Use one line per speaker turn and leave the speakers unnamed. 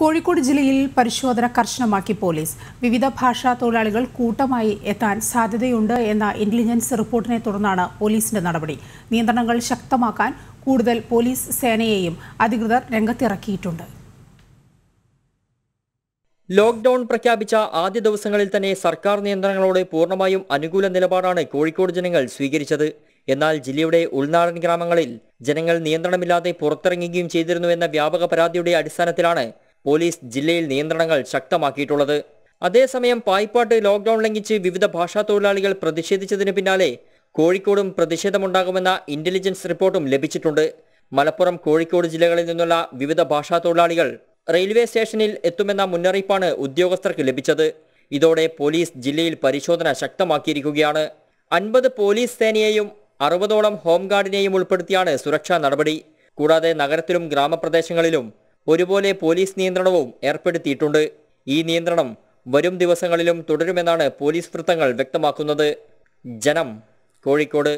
കോഴിക്കോട് ജില്ലയിൽ പരിശോധന കർശനമാക്കി പോലീസ് വിവിധ ഭാഷാ തൊഴിലാളികൾ കൂട്ടമായി എത്താൻ സാധ്യതയുണ്ട് എന്ന ഇന്റലിജൻസ് റിപ്പോർട്ടിനെ തുടർന്നാണ് പോലീസിന്റെ നടപടി നിയന്ത്രണങ്ങൾ ശക്തമാക്കാൻ കൂടുതൽ പോലീസ് സേനയെയും അധികൃതർ രംഗത്തിറക്കിയിട്ടുണ്ട്
ലോക്ക്ഡൌൺ പ്രഖ്യാപിച്ച ആദ്യ ദിവസങ്ങളിൽ തന്നെ സർക്കാർ നിയന്ത്രണങ്ങളോട് പൂർണ്ണമായും അനുകൂല നിലപാടാണ് കോഴിക്കോട് ജനങ്ങൾ സ്വീകരിച്ചത് എന്നാൽ ജില്ലയുടെ ഉൾനാടൻ ഗ്രാമങ്ങളിൽ ജനങ്ങൾ നിയന്ത്രണമില്ലാതെ പുറത്തിറങ്ങുകയും ചെയ്തിരുന്നുവെന്ന വ്യാപക പരാതിയുടെ അടിസ്ഥാനത്തിലാണ് പോലീസ് ജില്ലയിൽ നിയന്ത്രണങ്ങൾ ശക്തമാക്കിയിട്ടുള്ളത് അതേസമയം പായ്പാട്ട് ലോക്ഡൌൺ ലംഘിച്ച് വിവിധ ഭാഷാ തൊഴിലാളികൾ പ്രതിഷേധിച്ചതിന് പിന്നാലെ കോഴിക്കോടും പ്രതിഷേധമുണ്ടാകുമെന്ന ഇന്റലിജൻസ് റിപ്പോർട്ടും ലഭിച്ചിട്ടുണ്ട് മലപ്പുറം കോഴിക്കോട് ജില്ലകളിൽ നിന്നുള്ള വിവിധ ഭാഷാ തൊഴിലാളികൾ റെയിൽവേ സ്റ്റേഷനിൽ എത്തുമെന്ന മുന്നറിയിപ്പാണ് ഉദ്യോഗസ്ഥർക്ക് ലഭിച്ചത് ഇതോടെ പോലീസ് ജില്ലയിൽ പരിശോധന ശക്തമാക്കിയിരിക്കുകയാണ് അൻപത് പോലീസ് സേനയെയും അറുപതോളം ഹോംഗാർഡിനെയും ഉൾപ്പെടുത്തിയാണ് സുരക്ഷാ നടപടി കൂടാതെ നഗരത്തിലും ഗ്രാമപ്രദേശങ്ങളിലും ഒരുപോലെ പോലീസ് നിയന്ത്രണവും ഏർപ്പെടുത്തിയിട്ടുണ്ട് ഈ നിയന്ത്രണം വരും ദിവസങ്ങളിലും തുടരുമെന്നാണ് പോലീസ് വൃത്തങ്ങൾ വ്യക്തമാക്കുന്നത് ജനം കോഴിക്കോട്